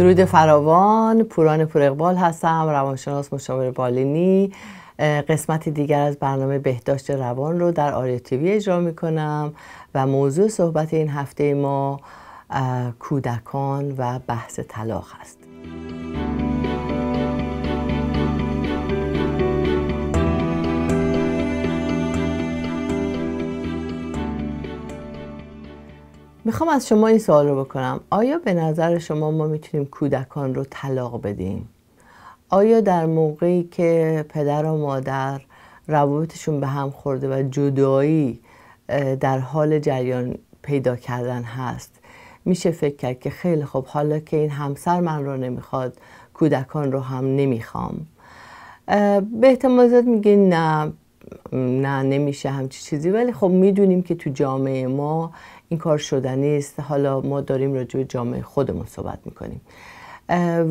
درود فراوان پوران پور اقبال هستم روانشناس مشاور بالینی قسمت دیگر از برنامه بهداشت روان رو در آریا تیوی اجرا می کنم و موضوع صحبت این هفته ما کودکان و بحث طلاق هست میخوام از شما این سوال رو بکنم آیا به نظر شما ما میتونیم کودکان رو طلاق بدیم؟ آیا در موقعی که پدر و مادر روابطشون به هم خورده و جدایی در حال جریان پیدا کردن هست میشه فکر کرد که خیلی خب حالا که این همسر من رو نمیخواد کودکان رو هم نمیخوام به احتمال زیاد میگه نه نه نمیشه همچی چیزی ولی خب میدونیم که تو جامعه ما این کار شدنی است حالا ما داریم راجع به جامعه خودمون صحبت میکنیم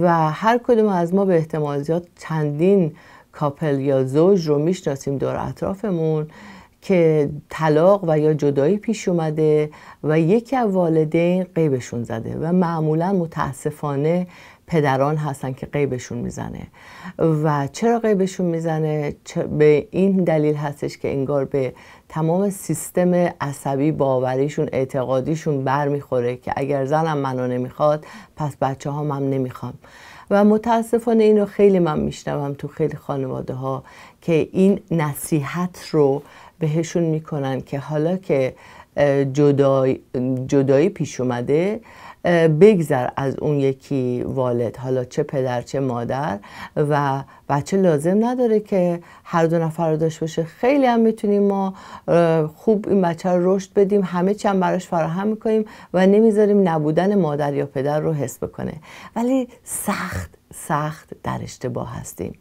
و هر کدوم از ما به احتمال زیاد چندین کاپل یا زوج رو میشناسیم دور اطرافمون که طلاق و یا جدایی پیش اومده و یکی از والدین قیبشون زده و معمولا متاسفانه پدران هستن که قیبشون میزنه و چرا قیبشون میزنه به این دلیل هستش که انگار به تمام سیستم عصبی باوریشون اعتقادیشون برمیخوره که اگر زنم منو نمیخواد پس بچه هم, هم نمیخوام و متاسفانه اینو خیلی من میشنوم تو خیلی خانواده ها که این نصیحت رو بهشون میکنن که حالا که جدای جدایی پیش اومده بگذر از اون یکی والد حالا چه پدر چه مادر و بچه لازم نداره که هر دو نفر رو داشت باشه خیلی هم میتونیم ما خوب این بچه رو رشد بدیم همه چی هم براش فراهم میکنیم و نمیذاریم نبودن مادر یا پدر رو حس بکنه ولی سخت سخت در اشتباه هستیم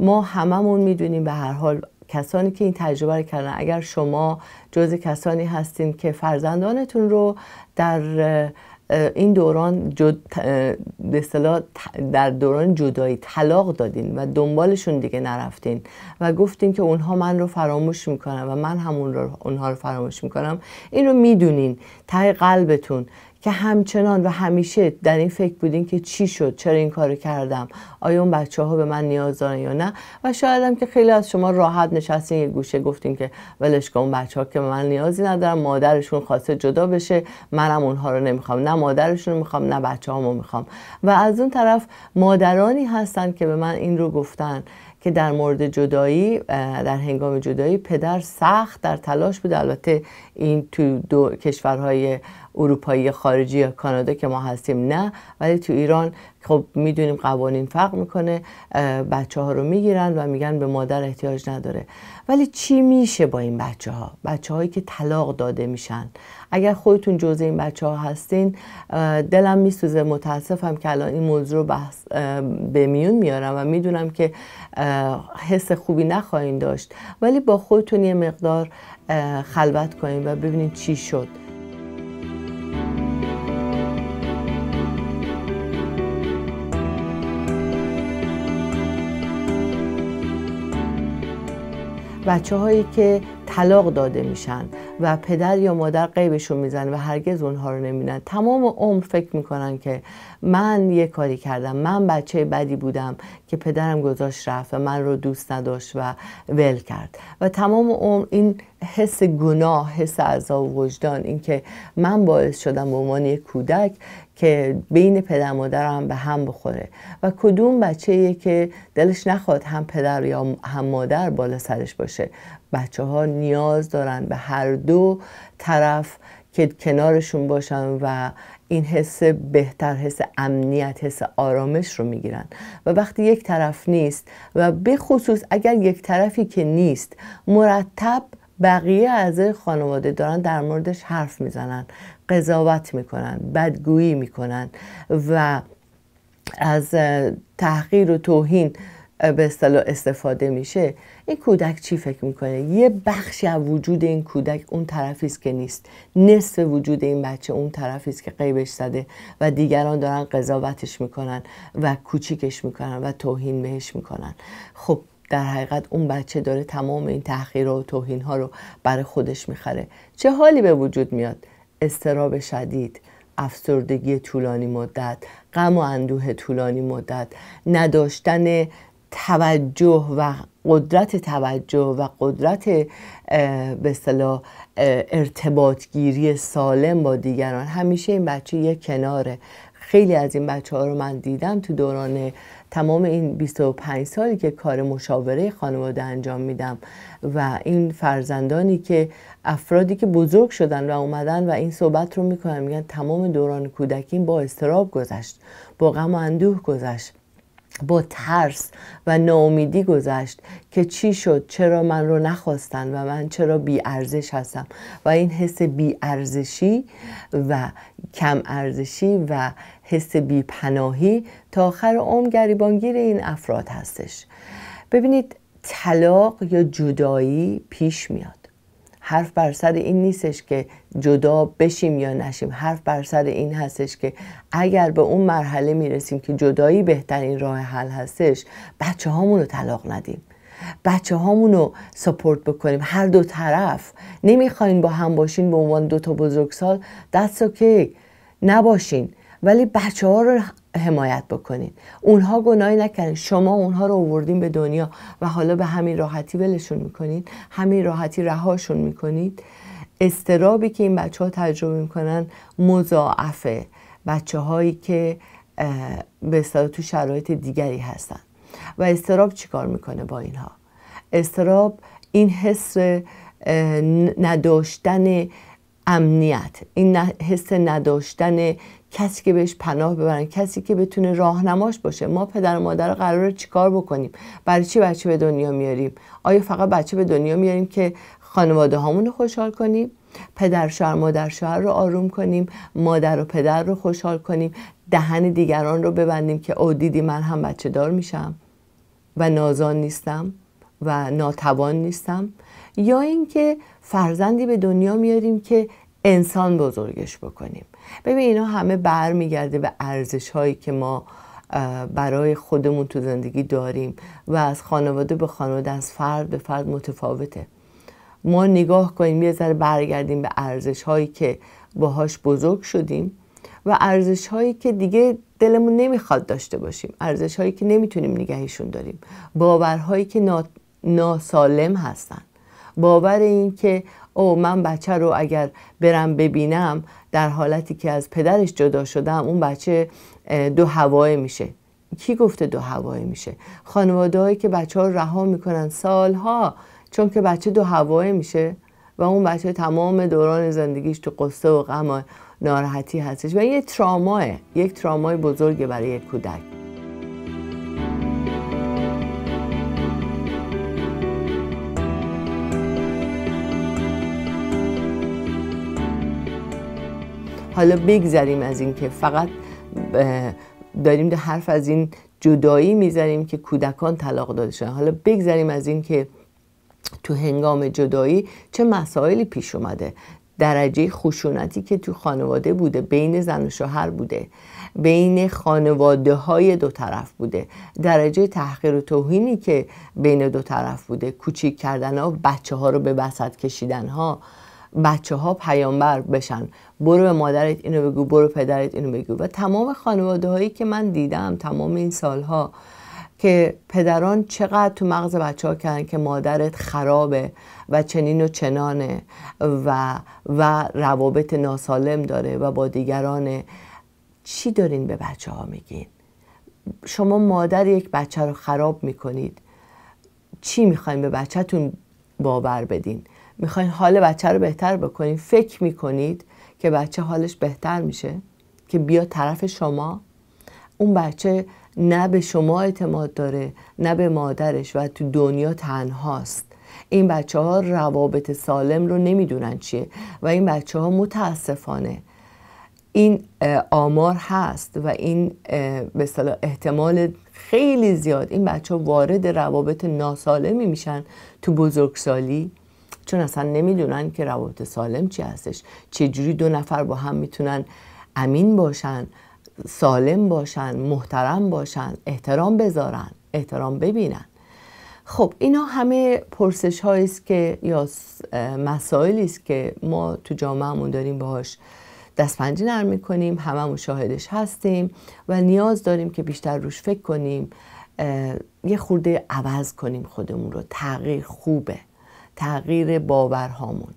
ما هممون میدونیم به هر حال کسانی که این تجربه رو کردن اگر شما جز کسانی هستین که فرزندانتون رو در این دوران جد، در دوران جدایی طلاق دادین و دنبالشون دیگه نرفتین و گفتین که اونها من رو فراموش میکنن و من همون رو اونها رو فراموش میکنم این رو میدونین ته قلبتون که همچنان و همیشه در این فکر بودین که چی شد چرا این کارو کردم آیا اون بچه ها به من نیاز دارن یا نه و شاید هم که خیلی از شما راحت نشستین یه گوشه گفتین که ولش اون بچه ها که به من نیازی ندارم مادرشون خواسته جدا بشه منم اونها رو نمیخوام نه مادرشون رو میخوام نه بچه هامو میخوام و از اون طرف مادرانی هستن که به من این رو گفتن که در مورد جدایی در هنگام جدایی پدر سخت در تلاش بود البته این تو دو کشورهای اروپایی خارجی یا کانادا که ما هستیم نه ولی تو ایران خب میدونیم قوانین فرق میکنه بچه ها رو میگیرن و میگن به مادر احتیاج نداره ولی چی میشه با این بچه ها بچه هایی که طلاق داده میشن اگر خودتون جزء این بچه ها هستین دلم میسوزه متاسفم که الان این موضوع رو به میون میارم و میدونم که حس خوبی نخواهید داشت ولی با خودتون یه مقدار خلوت کنین و ببینین چی شد بچه هایی که طلاق داده میشن و پدر یا مادر قیبشون میزنه و هرگز اونها رو نمیبینن تمام عمر فکر میکنن که من یه کاری کردم من بچه بدی بودم که پدرم گذاشت رفت و من رو دوست نداشت و ول کرد و تمام عمر این حس گناه حس عذاب و وجدان اینکه من باعث شدم به عنوان یک کودک که بین پدر مادرم به هم بخوره و کدوم بچه که دلش نخواد هم پدر یا هم مادر بالا سرش باشه بچه ها نیاز دارن به هر دو طرف که کنارشون باشن و این حس بهتر حس امنیت حس آرامش رو میگیرن و وقتی یک طرف نیست و به خصوص اگر یک طرفی که نیست مرتب بقیه اعضای خانواده دارن در موردش حرف میزنن قضاوت میکنن بدگویی میکنن و از تحقیر و توهین به اصطلاح استفاده میشه این کودک چی فکر میکنه یه بخشی از وجود این کودک اون طرفی است که نیست نصف وجود این بچه اون طرفی است که قیبش زده و دیگران دارن قضاوتش میکنن و کوچیکش میکنن و توهین بهش میکنن خب در حقیقت اون بچه داره تمام این تحقیر و توهین ها رو برای خودش میخره چه حالی به وجود میاد استراب شدید افسردگی طولانی مدت غم و اندوه طولانی مدت نداشتن توجه و قدرت توجه و قدرت به اصطلاح ارتباطگیری سالم با دیگران همیشه این بچه یه کناره خیلی از این بچه ها رو من دیدم تو دوران تمام این 25 سالی که کار مشاوره خانواده انجام میدم و این فرزندانی که افرادی که بزرگ شدن و اومدن و این صحبت رو میکنن میگن تمام دوران کودکیم با استراب گذشت با غم و اندوه گذشت با ترس و ناامیدی گذشت که چی شد چرا من رو نخواستن و من چرا بی ارزش هستم و این حس بی ارزشی و کم ارزشی و حس بی پناهی تا آخر عمر گریبانگیر این افراد هستش ببینید طلاق یا جدایی پیش میاد حرف بر این نیستش که جدا بشیم یا نشیم حرف بر این هستش که اگر به اون مرحله میرسیم که جدایی بهترین راه حل هستش بچه هامون رو طلاق ندیم بچه هامون رو سپورت بکنیم هر دو طرف نمیخواین با هم باشین به عنوان دو تا بزرگسال دست اوکی نباشین ولی بچه ها رو حمایت بکنید اونها گناهی نکردن شما اونها رو آوردین به دنیا و حالا به همین راحتی ولشون میکنید همین راحتی رهاشون میکنید استرابی که این بچه ها تجربه میکنن مضاعفه بچه هایی که به اصطلاح تو شرایط دیگری هستن و استراب چیکار میکنه با اینها استراب این حس نداشتن امنیت این حس نداشتن کسی که بهش پناه ببرن کسی که بتونه راهنماش باشه ما پدر و مادر رو قراره چیکار بکنیم برای چی بچه به دنیا میاریم آیا فقط بچه به دنیا میاریم که خانواده هامون رو خوشحال کنیم پدر شوهر مادر شوهر رو آروم کنیم مادر و پدر رو خوشحال کنیم دهن دیگران رو ببندیم که او دیدی من هم بچه دار میشم و نازان نیستم و ناتوان نیستم یا اینکه فرزندی به دنیا میاریم که انسان بزرگش بکنیم ببین اینا همه برمیگرده به ارزش هایی که ما برای خودمون تو زندگی داریم و از خانواده به خانواده از فرد به فرد متفاوته ما نگاه کنیم یه ذره برگردیم به ارزش هایی که باهاش بزرگ شدیم و ارزش هایی که دیگه دلمون نمیخواد داشته باشیم ارزش هایی که نمیتونیم نگهشون داریم باورهایی که ناسالم هستن باور این که او من بچه رو اگر برم ببینم در حالتی که از پدرش جدا شدم اون بچه دو هوای میشه کی گفته دو هوای میشه خانواده که بچه ها رها میکنن سالها چون که بچه دو هوای میشه و اون بچه تمام دوران زندگیش تو قصه و غم و ناراحتی هستش و یه ترامای، یک ترامای بزرگه برای یک کودک حالا بگذریم از این که فقط داریم در حرف از این جدایی میزنیم که کودکان طلاق داده شدن حالا بگذریم از این که تو هنگام جدایی چه مسائلی پیش اومده درجه خشونتی که تو خانواده بوده بین زن و شوهر بوده بین خانواده های دو طرف بوده درجه تحقیر و توهینی که بین دو طرف بوده کوچیک کردن ها بچه ها رو به بسط کشیدن ها بچه ها پیامبر بشن برو به مادرت اینو بگو برو پدرت اینو بگو و تمام خانواده هایی که من دیدم تمام این سالها که پدران چقدر تو مغز بچه ها کردن که مادرت خرابه و چنین و چنانه و, و روابط ناسالم داره و با دیگرانه چی دارین به بچه ها میگین؟ شما مادر یک بچه رو خراب میکنید چی میخواین به بچهتون باور بدین میخواین حال بچه رو بهتر بکنین فکر میکنید که بچه حالش بهتر میشه که بیا طرف شما اون بچه نه به شما اعتماد داره نه به مادرش و تو دنیا تنهاست این بچه ها روابط سالم رو نمیدونن چیه و این بچه ها متاسفانه این آمار هست و این به احتمال خیلی زیاد این بچه ها وارد روابط ناسالمی میشن تو بزرگسالی چون اصلا نمیدونن که روابط سالم چی هستش چجوری دو نفر با هم میتونن امین باشن سالم باشن محترم باشن احترام بذارن احترام ببینن خب اینا همه پرسش هایی است که یا مسائلی است که ما تو جامعهمون داریم باهاش دستپنجه نرم میکنیم هممون شاهدش هستیم و نیاز داریم که بیشتر روش فکر کنیم یه خورده عوض کنیم خودمون رو تغییر خوبه تغییر باورهامون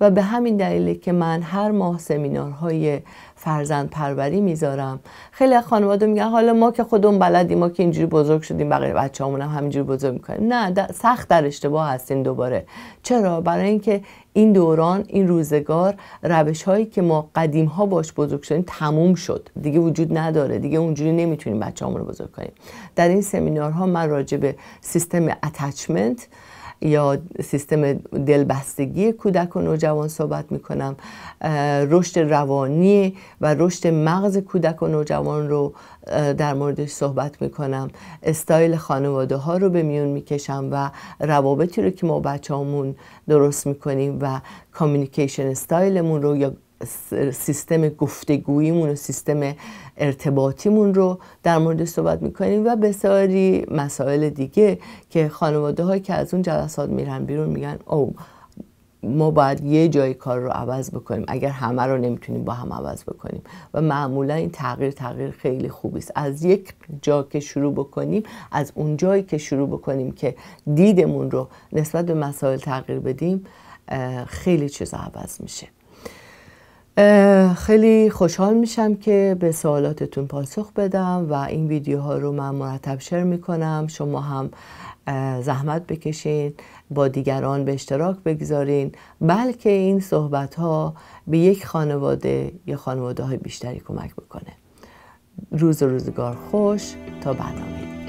و به همین دلیله که من هر ماه سمینارهای فرزند پروری میذارم خیلی از خانواده میگن حالا ما که خودمون بلدیم ما که اینجوری بزرگ شدیم بقیه بچه همون هم همینجوری بزرگ میکنیم نه سخت در اشتباه هستین دوباره چرا؟ برای اینکه این دوران این روزگار روش هایی که ما قدیم ها باش بزرگ شدیم تموم شد دیگه وجود نداره دیگه اونجوری نمیتونیم بچه رو بزرگ کنیم در این سمینارها من راجع به سیستم اتچمنت یا سیستم دلبستگی کودک و نوجوان صحبت می کنم رشد روانی و رشد مغز کودک و نوجوان رو در موردش صحبت می کنم استایل خانواده ها رو به میون میکشم و روابطی رو که ما بچه درست می کنیم و کامیونیکیشن استایلمون رو یا سیستم گفتگوییمون و سیستم ارتباطیمون رو در مورد صحبت میکنیم و بسیاری مسائل دیگه که خانواده های که از اون جلسات میرن بیرون میگن او ما باید یه جای کار رو عوض بکنیم اگر همه رو نمیتونیم با هم عوض بکنیم و معمولا این تغییر تغییر خیلی خوبی است از یک جا که شروع بکنیم از اون جایی که شروع بکنیم که دیدمون رو نسبت به مسائل تغییر بدیم خیلی چیزا عوض میشه خیلی خوشحال میشم که به سوالاتتون پاسخ بدم و این ویدیوها رو من مرتب شر میکنم شما هم زحمت بکشین با دیگران به اشتراک بگذارین بلکه این صحبت ها به یک خانواده یا خانواده های بیشتری کمک بکنه روز روزگار خوش تا برنامه